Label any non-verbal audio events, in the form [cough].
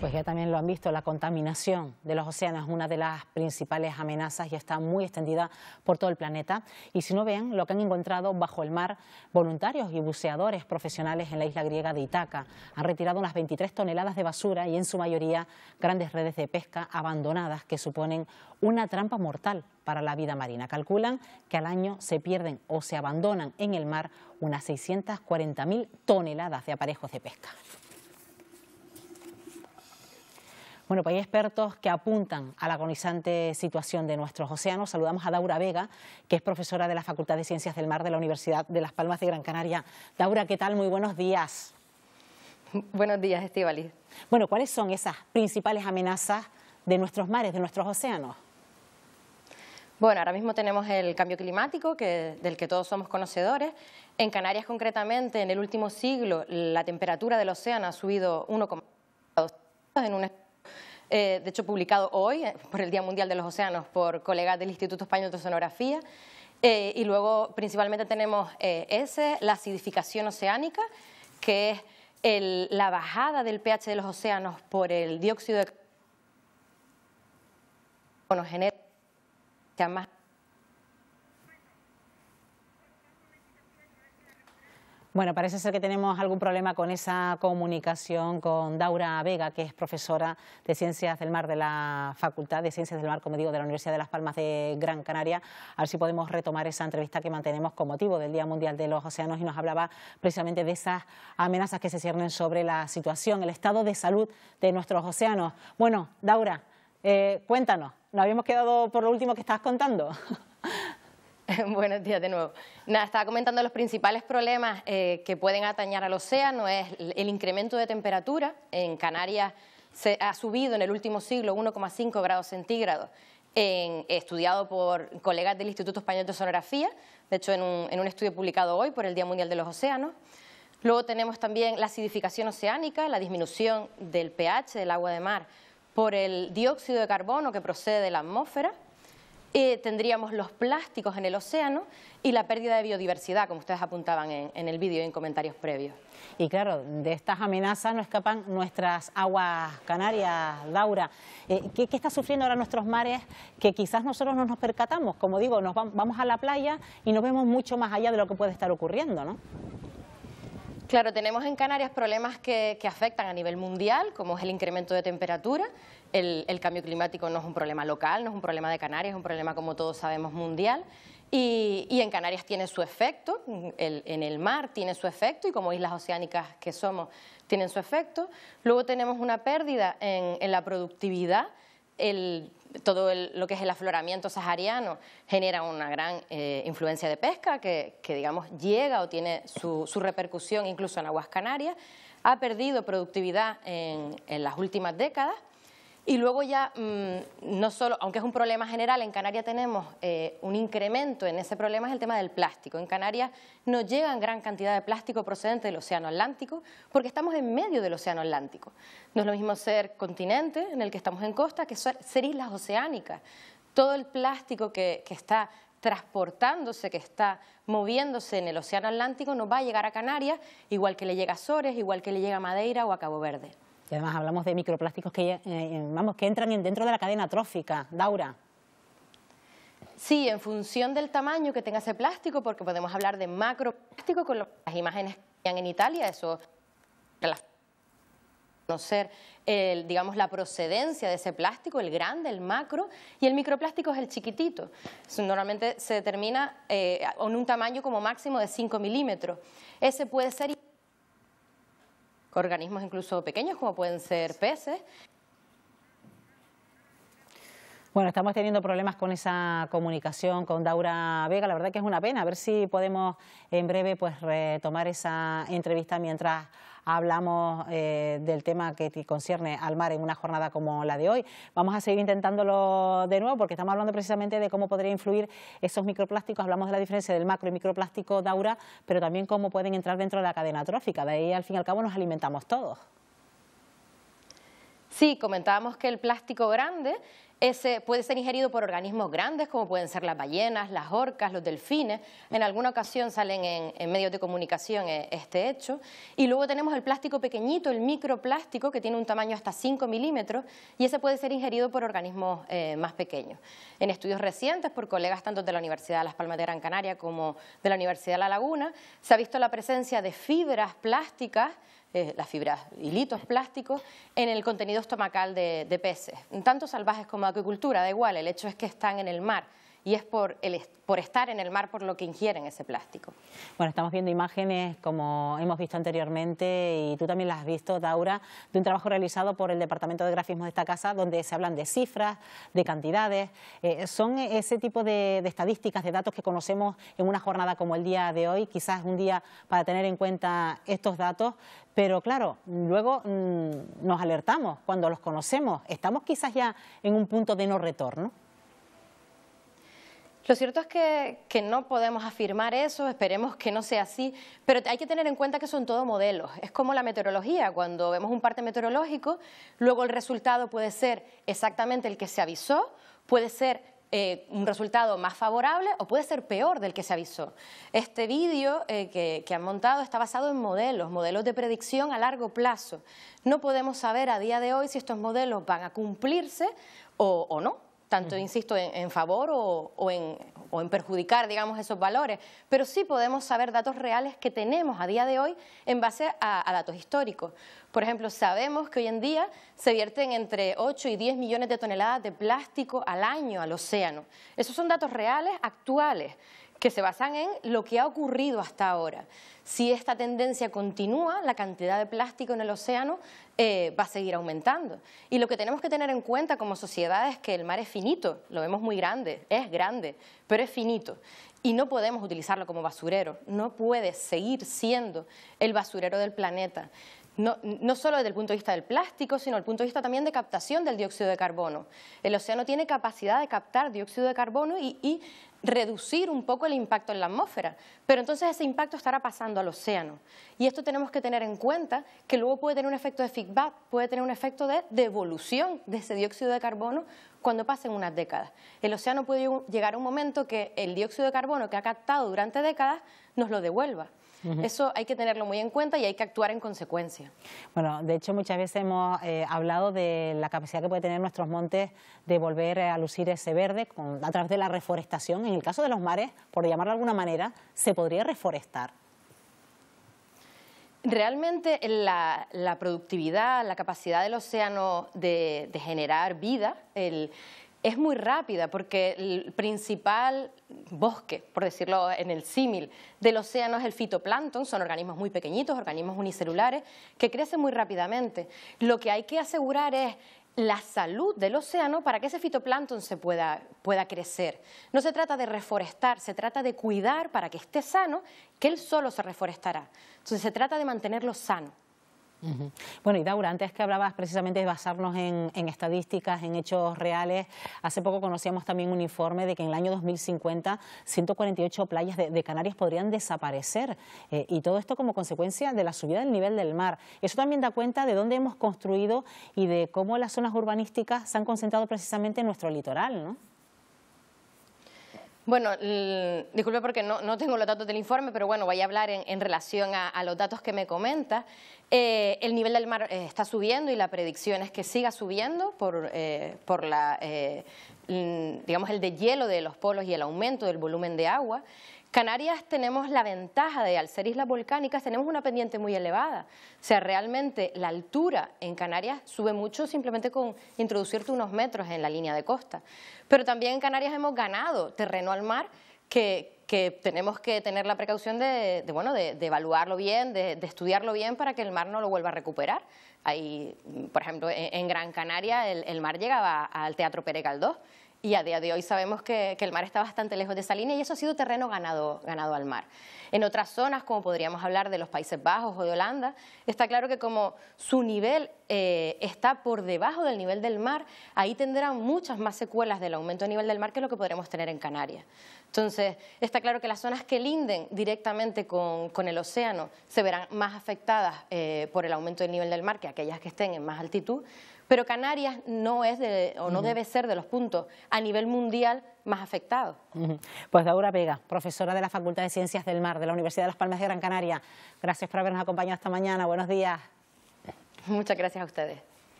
Pues ya también lo han visto, la contaminación de los océanos es una de las principales amenazas y está muy extendida por todo el planeta. Y si no ven lo que han encontrado bajo el mar, voluntarios y buceadores profesionales en la isla griega de Itaca han retirado unas 23 toneladas de basura y en su mayoría grandes redes de pesca abandonadas que suponen una trampa mortal para la vida marina. Calculan que al año se pierden o se abandonan en el mar unas 640.000 toneladas de aparejos de pesca. Bueno, pues hay expertos que apuntan a la agonizante situación de nuestros océanos. Saludamos a Daura Vega, que es profesora de la Facultad de Ciencias del Mar de la Universidad de Las Palmas de Gran Canaria. Daura, ¿qué tal? Muy buenos días. Buenos días, Estivaliz. Bueno, ¿cuáles son esas principales amenazas de nuestros mares, de nuestros océanos? Bueno, ahora mismo tenemos el cambio climático, que, del que todos somos conocedores. En Canarias, concretamente, en el último siglo, la temperatura del océano ha subido 1,2 en un eh, de hecho publicado hoy eh, por el Día Mundial de los Océanos por colegas del Instituto Español de Oceanografía. Eh, y luego principalmente tenemos ese, la acidificación oceánica, que es la bajada del pH de los océanos por el dióxido de carbono genera más Bueno, parece ser que tenemos algún problema con esa comunicación con Daura Vega, que es profesora de Ciencias del Mar de la Facultad de Ciencias del Mar, como digo, de la Universidad de Las Palmas de Gran Canaria. A ver si podemos retomar esa entrevista que mantenemos con motivo del Día Mundial de los Océanos y nos hablaba precisamente de esas amenazas que se ciernen sobre la situación, el estado de salud de nuestros océanos. Bueno, Daura, eh, cuéntanos, nos habíamos quedado por lo último que estabas contando. [laughs] [laughs] Buenos días de nuevo. Nada, estaba comentando los principales problemas eh, que pueden atañar al océano es el incremento de temperatura. En Canarias se ha subido en el último siglo 1,5 grados centígrados, estudiado por colegas del Instituto Español de Oceanografía, de hecho en un, en un estudio publicado hoy por el Día Mundial de los Océanos. Luego tenemos también la acidificación oceánica, la disminución del pH del agua de mar por el dióxido de carbono que procede de la atmósfera. Eh, tendríamos los plásticos en el océano y la pérdida de biodiversidad, como ustedes apuntaban en, el vídeo y en comentarios previos. Y claro, de estas amenazas no escapan nuestras aguas canarias, Laura. Eh, ¿qué, ¿qué, está sufriendo ahora nuestros mares que quizás nosotros no nos percatamos? Como digo, nos vamos a la playa y nos vemos mucho más allá de lo que puede estar ocurriendo, ¿no? Claro, tenemos en Canarias problemas que, afectan a nivel mundial, como es el incremento de temperatura. El, cambio climático no es un problema local, no es un problema de Canarias, es un problema, como todos sabemos, mundial. Y, en Canarias tiene su efecto, en el mar tiene su efecto y como islas oceánicas que somos tienen su efecto. Luego tenemos una pérdida en, en la productividad. El todo lo que es el afloramiento sahariano genera una gran eh, influencia de pesca que, digamos, llega o tiene su, repercusión incluso en aguas canarias. Ha perdido productividad en las últimas décadas y luego ya, mm, no solo, aunque es un problema general, en Canarias tenemos eh, un incremento en ese problema, es el tema del plástico. En Canarias no llegan gran cantidad de plástico procedente del Océano Atlántico porque estamos en medio del Océano Atlántico. No es lo mismo ser continente, en el que estamos en costa, que ser, islas oceánicas. Todo el plástico que, está transportándose, que está moviéndose en el Océano Atlántico, no va a llegar a Canarias, igual que le llega a Azores, igual que le llega a Madeira o a Cabo Verde además hablamos de microplásticos que, eh, eh, vamos, que entran dentro de la cadena trófica. Daura. Sí, en función del tamaño que tenga ese plástico, porque podemos hablar de macroplástico con las imágenes que en Italia, eso conocer, el, digamos, la procedencia de ese plástico, el grande, el macro, y el microplástico es el chiquitito. Normalmente se determina eh, en un tamaño como máximo de 5 milímetros. Ese puede ser organismos incluso pequeños como pueden ser peces bueno, estamos teniendo problemas con esa comunicación con Daura Vega. La verdad que es una pena. A ver si podemos en breve pues retomar esa entrevista mientras hablamos eh, del tema que concierne al mar en una jornada como la de hoy. Vamos a seguir intentándolo de nuevo porque estamos hablando precisamente de cómo podría influir esos microplásticos. Hablamos de la diferencia del macro y microplástico Daura, pero también cómo pueden entrar dentro de la cadena trófica. De ahí al fin y al cabo nos alimentamos todos. Sí, comentábamos que el plástico grande ese puede ser ingerido por organismos grandes como pueden ser las ballenas, las orcas, los delfines. En alguna ocasión salen en, medios de comunicación eh, este hecho. Y luego tenemos el plástico pequeñito, el microplástico, que tiene un tamaño hasta 5 milímetros y ese puede ser ingerido por organismos eh, más pequeños. En estudios recientes por colegas tanto de la Universidad de Las Palmas de Gran Canaria como de la Universidad de La Laguna, se ha visto la presencia de fibras plásticas eh, las fibras, hilitos plásticos, en el contenido estomacal de, de peces, tanto salvajes como acuicultura, da igual, el hecho es que están en el mar y es por, estar en el mar por lo que ingieren ese plástico. Bueno, estamos viendo imágenes como hemos visto anteriormente y tú también las has visto, Daura, de un trabajo realizado por el Departamento de Grafismo de esta casa donde se hablan de cifras, de cantidades. Eh, son ese tipo de, estadísticas, de datos que conocemos en una jornada como el día de hoy, quizás un día para tener en cuenta estos datos, pero claro, luego mm, nos alertamos cuando los conocemos. Estamos quizás ya en un punto de no retorno. Lo cierto es que, no podemos afirmar eso, esperemos que no sea así, pero hay que tener en cuenta que son todos modelos. Es como la meteorología, cuando vemos un parte meteorológico, luego el resultado puede ser exactamente el que se avisó, puede ser eh, un resultado más favorable o puede ser peor del que se avisó. Este vídeo eh, que, han montado está basado en modelos, modelos de predicción a largo plazo. No podemos saber a día de hoy si estos modelos van a cumplirse o no tanto, insisto, en, favor o, en, perjudicar, digamos, esos valores, pero sí podemos saber datos reales que tenemos a día de hoy en base a, a datos históricos. Por ejemplo, sabemos que hoy en día se vierten entre 8 y 10 millones de toneladas de plástico al año al océano. Esos son datos reales actuales que se basan en lo que ha ocurrido hasta ahora. Si esta tendencia continúa, la cantidad de plástico en el océano eh, va a seguir aumentando. Y lo que tenemos que tener en cuenta como sociedad es que el mar es finito, lo vemos muy grande, es grande, pero es finito. Y no podemos utilizarlo como basurero, no puede seguir siendo el basurero del planeta. No, no, solo desde el punto de vista del plástico, sino desde el punto de vista también de captación del dióxido de carbono. El océano tiene capacidad de captar dióxido de carbono y reducir un poco el impacto en la atmósfera, pero entonces ese impacto estará pasando al océano. Y esto tenemos que tener en cuenta que luego puede tener un efecto de feedback, puede tener un efecto de devolución de ese dióxido de carbono cuando pasen unas décadas. El océano puede llegar a un momento que el dióxido de carbono que ha captado durante décadas nos lo devuelva. Eso hay que tenerlo muy en cuenta y hay que actuar en consecuencia. Bueno, de hecho muchas veces hemos eh, hablado de la capacidad que puede tener nuestros montes de volver a lucir ese verde a través de la reforestación. En el caso de los mares, por llamarlo de alguna manera, se podría reforestar. Realmente la, productividad, la capacidad del océano de, generar vida, es muy rápida porque el principal bosque, por decirlo en el símil, del océano es el fitoplancton, son organismos muy pequeñitos, organismos unicelulares, que crecen muy rápidamente. Lo que hay que asegurar es la salud del océano para que ese fitoplancton se pueda, pueda crecer. No se trata de reforestar, se trata de cuidar para que esté sano, que él solo se reforestará. Entonces se trata de mantenerlo sano. Bueno, y Daura, antes que hablabas precisamente de basarnos en, estadísticas, en hechos reales, hace poco conocíamos también un informe de que en el año 2050 148 playas de, Canarias podrían desaparecer eh, y todo esto como consecuencia de la subida del nivel del mar. Eso también da cuenta de dónde hemos construido y de cómo las zonas urbanísticas se han concentrado precisamente en nuestro litoral, ¿no? Bueno, disculpe porque no, tengo los datos del informe, pero bueno, voy a hablar en, en relación a, los datos que me comenta. Eh, el nivel del mar eh, está subiendo y la predicción es que siga subiendo por, eh, por la, eh, digamos, el deshielo de los polos y el aumento del volumen de agua. Canarias tenemos la ventaja de, al ser islas volcánicas, tenemos una pendiente muy elevada. O sea, realmente la altura en Canarias sube mucho simplemente con introducirte unos metros en la línea de costa. Pero también en Canarias hemos ganado terreno al mar que, tenemos que tener la precaución de, evaluarlo bien, de, estudiarlo bien para que el mar no lo vuelva a recuperar. por ejemplo, en, Gran Canaria el, mar llegaba al Teatro Pérez y a día de hoy sabemos que, el mar está bastante lejos de esa línea y eso ha sido terreno ganado, ganado al mar. En otras zonas, como podríamos hablar de los Países Bajos o de Holanda, está claro que como su nivel eh, está por debajo del nivel del mar, ahí tendrán muchas más secuelas del aumento del nivel del mar que lo que podremos tener en Canarias. Entonces, está claro que las zonas que linden directamente con, el océano se verán más afectadas eh, por el aumento del nivel del mar que aquellas que estén en más altitud, pero Canarias no es o no debe ser de los puntos a nivel mundial más afectados. Pues Laura Vega, profesora de la Facultad de Ciencias del Mar de la Universidad de Las Palmas de Gran Canaria, gracias por habernos acompañado esta mañana. Buenos días. Muchas gracias a ustedes.